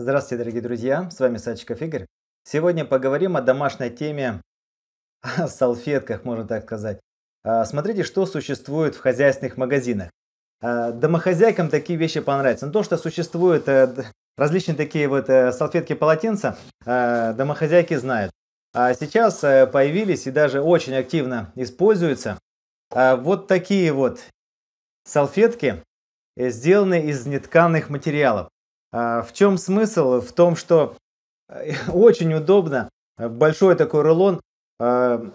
Здравствуйте, дорогие друзья, с вами Сачиков Игорь. Сегодня поговорим о домашней теме, о салфетках, можно так сказать. А, смотрите, что существует в хозяйственных магазинах. А, домохозяйкам такие вещи понравятся. Но ну, то, что существуют э, различные такие вот э, салфетки-полотенца, а, домохозяйки знают. А сейчас э, появились и даже очень активно используются вот такие вот салфетки, сделанные из нетканых материалов. А, в чем смысл? В том, что э, очень удобно э, большой такой рулон э,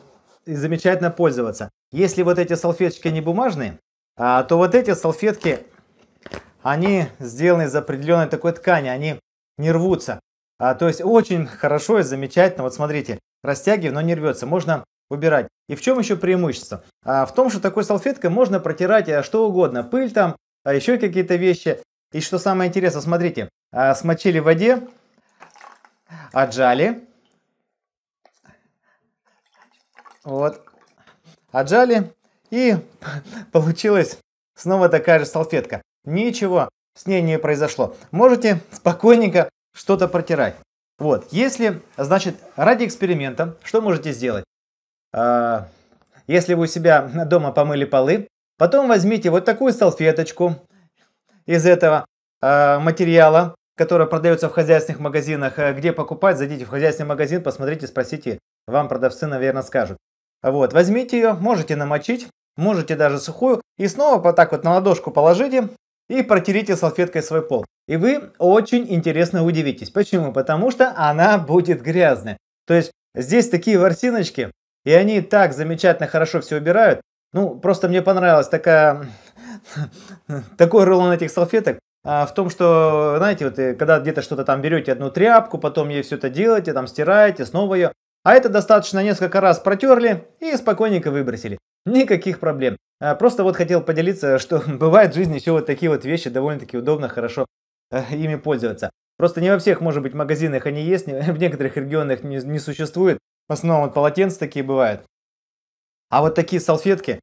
и замечательно пользоваться. Если вот эти салфеточки не бумажные, а, то вот эти салфетки, они сделаны из определенной такой ткани, они не рвутся. А, то есть очень хорошо и замечательно. Вот смотрите, растягиваем, но не рвется. Можно убирать. И в чем еще преимущество? В том, что такой салфеткой можно протирать что угодно. Пыль там, а еще какие-то вещи. И что самое интересное, смотрите, а, смочили в воде, отжали. Вот. Отжали. И получилась снова такая же салфетка. Ничего с ней не произошло. Можете спокойненько что-то протирать. Вот. Если, значит, ради эксперимента, что можете сделать? А, если вы у себя дома помыли полы, потом возьмите вот такую салфеточку, из этого э, материала, который продается в хозяйственных магазинах. Э, где покупать, зайдите в хозяйственный магазин, посмотрите, спросите, вам продавцы, наверное, скажут. Вот, возьмите ее, можете намочить, можете даже сухую, и снова вот так вот на ладошку положите и протерите салфеткой свой пол. И вы очень интересно удивитесь. Почему? Потому что она будет грязная. То есть здесь такие ворсиночки, и они так замечательно хорошо все убирают. Ну, просто мне понравилась такая такой рулон этих салфеток, а, в том, что, знаете, вот э, когда где-то что-то там берете одну тряпку, потом ей все это делаете, там стираете, снова ее. А это достаточно несколько раз протерли и спокойненько выбросили. Никаких проблем. А, просто вот хотел поделиться, что бывает в жизни еще вот такие вот вещи довольно-таки удобно, хорошо э, ими пользоваться. Просто не во всех, может быть, магазинах они есть, в некоторых регионах не, не существует. В основном вот полотенца такие бывают. А вот такие салфетки,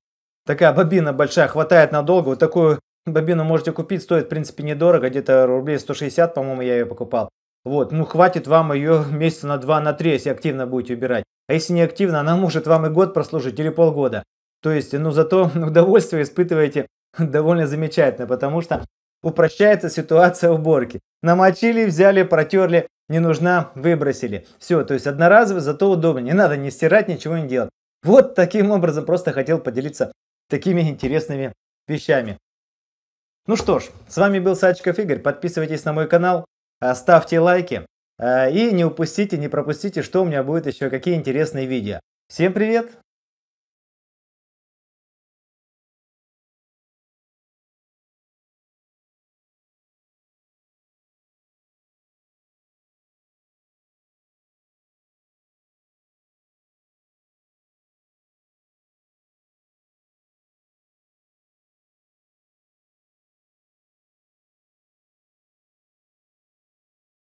Такая бобина большая, хватает надолго. Вот такую бобину можете купить, стоит в принципе недорого, где-то рублей 160, по-моему, я ее покупал. Вот, ну хватит вам ее месяца на два, на три, если активно будете убирать. А если не активно, она может вам и год прослужить, или полгода. То есть, ну зато удовольствие испытываете довольно замечательно, потому что упрощается ситуация уборки. Намочили, взяли, протерли, не нужна, выбросили. Все, то есть одноразово, зато удобно. Не надо не стирать, ничего не делать. Вот таким образом просто хотел поделиться такими интересными вещами. Ну что ж, с вами был Сачков Игорь. Подписывайтесь на мой канал, э, ставьте лайки э, и не упустите, не пропустите, что у меня будет еще, какие интересные видео. Всем привет!